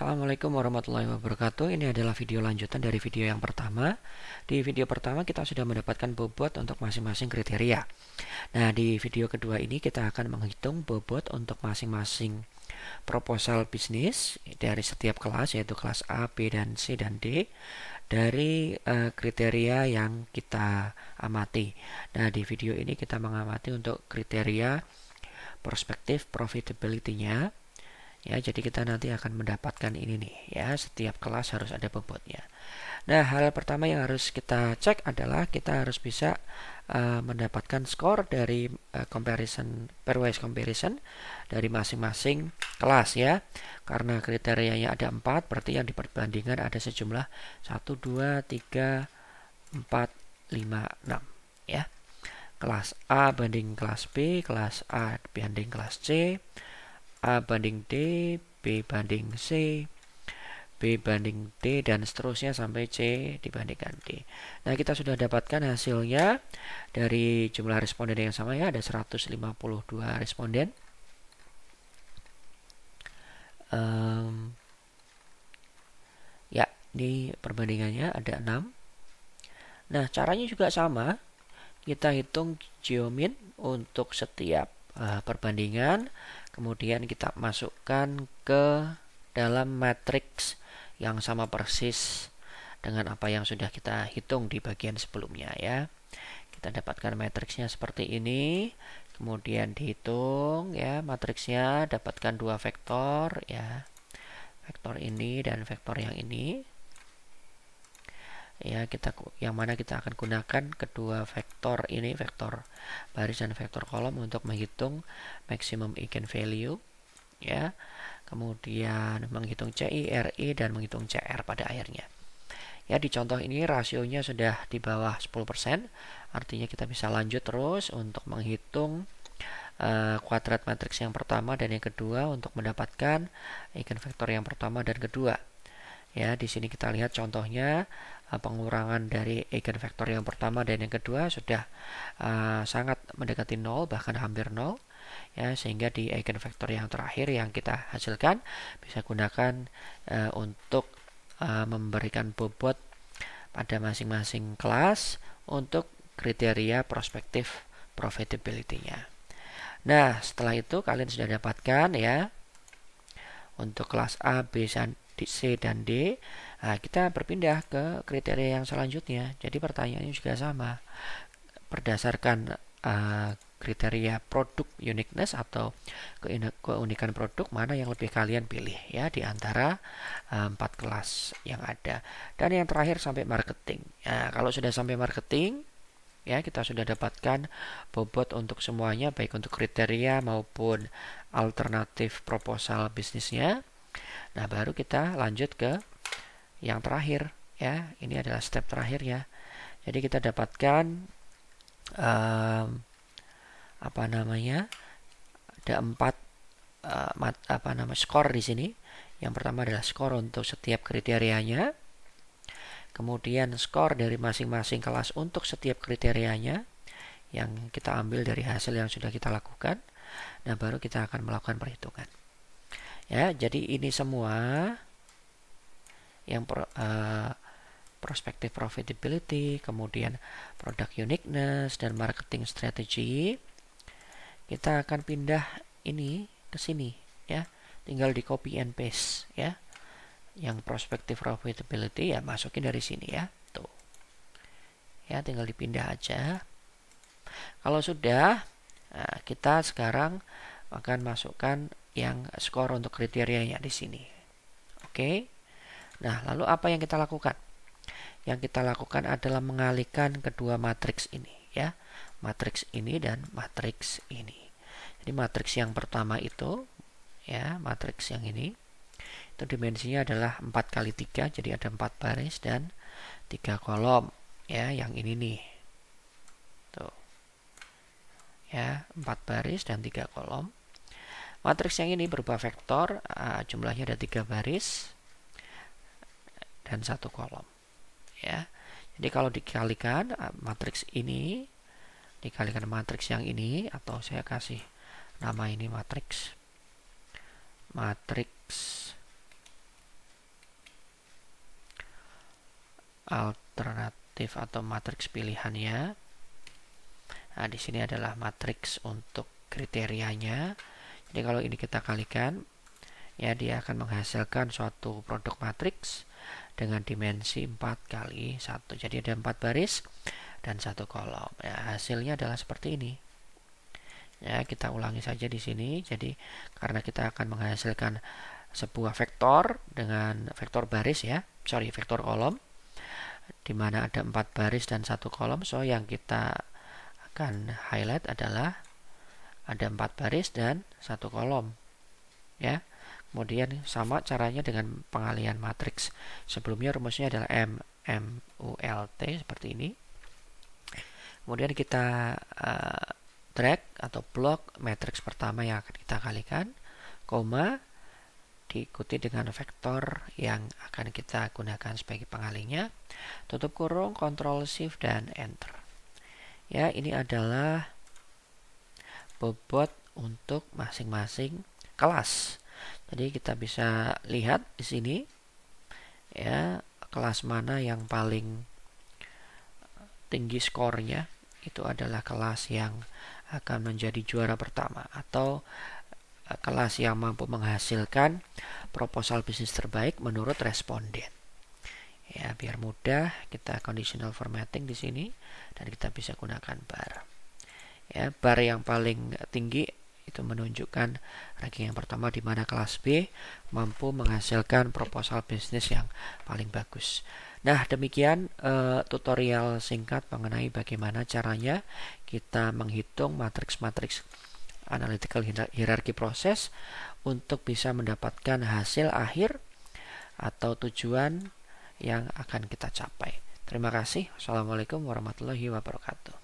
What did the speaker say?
Assalamualaikum warahmatullahi wabarakatuh Ini adalah video lanjutan dari video yang pertama Di video pertama kita sudah mendapatkan bobot untuk masing-masing kriteria Nah di video kedua ini kita akan menghitung bobot untuk masing-masing proposal bisnis Dari setiap kelas yaitu kelas A, B, dan C, dan D Dari uh, kriteria yang kita amati Nah di video ini kita mengamati untuk kriteria perspektif profitability-nya ya jadi kita nanti akan mendapatkan ini nih ya setiap kelas harus ada bobotnya nah hal pertama yang harus kita cek adalah kita harus bisa uh, mendapatkan skor dari uh, comparison pairwise comparison dari masing-masing kelas ya karena kriterianya ada empat berarti yang diperbandingkan ada sejumlah satu dua tiga empat lima enam ya kelas A banding kelas B kelas A banding kelas C A banding D, B banding C, B banding D dan seterusnya sampai C dibandingkan D. Nah, kita sudah dapatkan hasilnya dari jumlah responden yang sama ya, ada 152 responden. Um, ya, ini perbandingannya ada 6. Nah, caranya juga sama. Kita hitung geomin untuk setiap Eh, perbandingan kemudian kita masukkan ke dalam matriks yang sama persis dengan apa yang sudah kita hitung di bagian sebelumnya ya. Kita dapatkan matriksnya seperti ini, kemudian dihitung ya matriksnya dapatkan dua vektor ya. Vektor ini dan vektor yang ini ya kita yang mana kita akan gunakan kedua vektor ini vektor baris dan vektor kolom untuk menghitung maximum eigenvalue ya kemudian menghitung CIRI dan menghitung CR pada akhirnya ya di contoh ini rasionya sudah di bawah 10% artinya kita bisa lanjut terus untuk menghitung uh, kuadrat matriks yang pertama dan yang kedua untuk mendapatkan eigenvektor yang pertama dan kedua ya di sini kita lihat contohnya pengurangan dari eigenvektor yang pertama dan yang kedua sudah uh, sangat mendekati nol bahkan hampir nol ya sehingga di eigenvektor yang terakhir yang kita hasilkan bisa gunakan uh, untuk uh, memberikan bobot pada masing-masing kelas untuk kriteria prospektif profitability-nya. Nah, setelah itu kalian sudah dapatkan ya untuk kelas A, B, C dan D Nah, kita berpindah ke kriteria yang selanjutnya. Jadi pertanyaannya juga sama. Berdasarkan uh, kriteria produk uniqueness atau keunikan produk mana yang lebih kalian pilih ya di antara eh, empat kelas yang ada. Dan yang terakhir sampai marketing. Nah, kalau sudah sampai marketing ya kita sudah dapatkan bobot untuk semuanya baik untuk kriteria maupun alternatif proposal bisnisnya. Nah, baru kita lanjut ke yang terakhir ya ini adalah step terakhir ya jadi kita dapatkan um, apa namanya ada empat uh, mat, apa nama skor di sini yang pertama adalah skor untuk setiap kriterianya kemudian skor dari masing-masing kelas untuk setiap kriterianya yang kita ambil dari hasil yang sudah kita lakukan nah baru kita akan melakukan perhitungan ya jadi ini semua yang pro, uh, prospective profitability, kemudian product uniqueness dan marketing strategy. Kita akan pindah ini ke sini ya. Tinggal di copy and paste ya. Yang prospective profitability ya masukin dari sini ya. Tuh. Ya, tinggal dipindah aja. Kalau sudah, nah, kita sekarang akan masukkan yang skor untuk kriterianya di sini. Oke. Okay. Nah, lalu apa yang kita lakukan? Yang kita lakukan adalah mengalihkan kedua matriks ini, ya. Matriks ini dan matriks ini. Jadi matriks yang pertama itu ya, matriks yang ini itu dimensinya adalah 4 kali 3, jadi ada 4 baris dan 3 kolom, ya, yang ini nih. Tuh. Ya, 4 baris dan 3 kolom. Matriks yang ini berupa vektor, eh, jumlahnya ada 3 baris, dan satu kolom. Ya. Jadi kalau dikalikan eh, matriks ini dikalikan matriks yang ini atau saya kasih nama ini matriks matriks alternatif atau matriks pilihannya nah di sini adalah matriks untuk kriterianya jadi kalau ini kita kalikan ya dia akan menghasilkan suatu produk matriks dengan dimensi 4 kali 1. Jadi ada 4 baris dan satu kolom. Ya, hasilnya adalah seperti ini. Ya, kita ulangi saja di sini. Jadi karena kita akan menghasilkan sebuah vektor dengan vektor baris ya, sorry vektor kolom, di mana ada empat baris dan satu kolom. So yang kita akan highlight adalah ada empat baris dan satu kolom. Ya, Kemudian sama caranya dengan pengalian matriks. Sebelumnya rumusnya adalah M, M, U, L, T seperti ini. Kemudian kita uh, drag atau blok matriks pertama yang akan kita kalikan, koma diikuti dengan vektor yang akan kita gunakan sebagai pengalinya, Tutup kurung, Ctrl Shift dan Enter. Ya, ini adalah bobot untuk masing-masing kelas. Jadi kita bisa lihat di sini ya kelas mana yang paling eh, tinggi skornya itu adalah kelas yang akan menjadi juara pertama atau eh, kelas yang mampu menghasilkan proposal bisnis terbaik menurut responden. Ya, biar mudah kita conditional formatting di sini dan kita bisa gunakan bar. Ya, bar yang paling tinggi itu menunjukkan ranking yang pertama di mana kelas B mampu menghasilkan proposal bisnis yang paling bagus. Nah, demikian uh, tutorial singkat mengenai bagaimana caranya kita menghitung matriks-matriks analytical hierarchy proses untuk bisa mendapatkan hasil akhir atau tujuan yang akan kita capai. Terima kasih. Assalamualaikum warahmatullahi wabarakatuh.